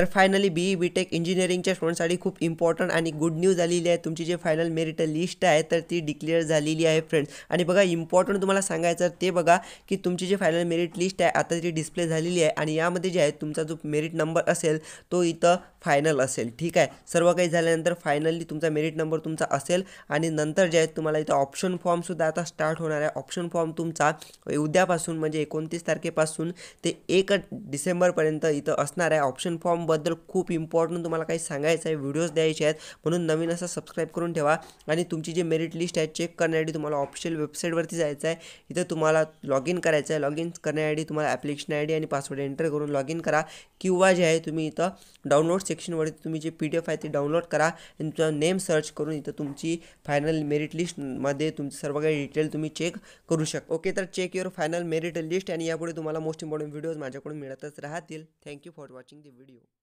तर finally B E B tech इंजिनिअरिंगच्या स्टुडंटसाठी खूप इम्पॉर्टंट आणि गुड न्यूज आलेली आहे तुमची जे फायनल मेरिट लिस्ट आहे तर ती डिक्लेअर झालेली आहे फ्रेंड्स आणि बघा इम्पॉर्टंट तुम्हाला सांगायचं ते बघा की तुमची जी फायनल मेरिट लिस्ट आहे आता ती डिस्प्ले झालेली आहे आणि यामध्ये जे आहे तुमचा जो मेरिट नंबर असेल तो इथं फायनल असेल ठीक आहे सर्व काही झाल्यानंतर फायनली तुमचा मेरिट नंबर तुमचा असेल आणि नंतर जे आहे तुम्हाला इथं ऑप्शन फॉर्मसुद्धा आता स्टार्ट होणार आहे ऑप्शन फॉर्म तुमचा उद्यापासून म्हणजे एकोणतीस तारखेपासून ते एक डिसेंबरपर्यंत इथं असणार आहे ऑप्शन फॉर्म बद्दल खूप इम्पॉर्टंट तुम्हाला काही सांगायचं आहे व्हिडिओज द्यायचे आहेत म्हणून नवीन असा सबस्क्राईब करून ठेवा आणि तुमची जी मेरिट लिस्ट आहे चेक करण्यासाठी तुम्हाला ऑफिशियल वेबसाईटवरती जायचं आहे इथं तुम्हाला लॉग इन करायचं आहे लॉग इन करण्यासाठी तुम्हाला ॲप्लिकेशन आय डी आणि पासवर्ड एंटर करून लॉग इन करा किंवा जे आहे तुम्ही इथं डाउनलोड सेक्शनवरती तुम्ही जे पी डी एफ आहे ते डाउनलोड करा आणि तुमचा नेम सर्च करून इथं तुमची फायनल मेरिट लिस्टमध्ये तुमचं सर्व काही डिटेल तुम्ही चेक करू शकता ओके तर check your final merit list आणि यापुढे तुम्हाला मोस्ट इम्पॉर्टंट व्हिडिओज माझ्याकडून मिळतच राहतील thank you for watching the video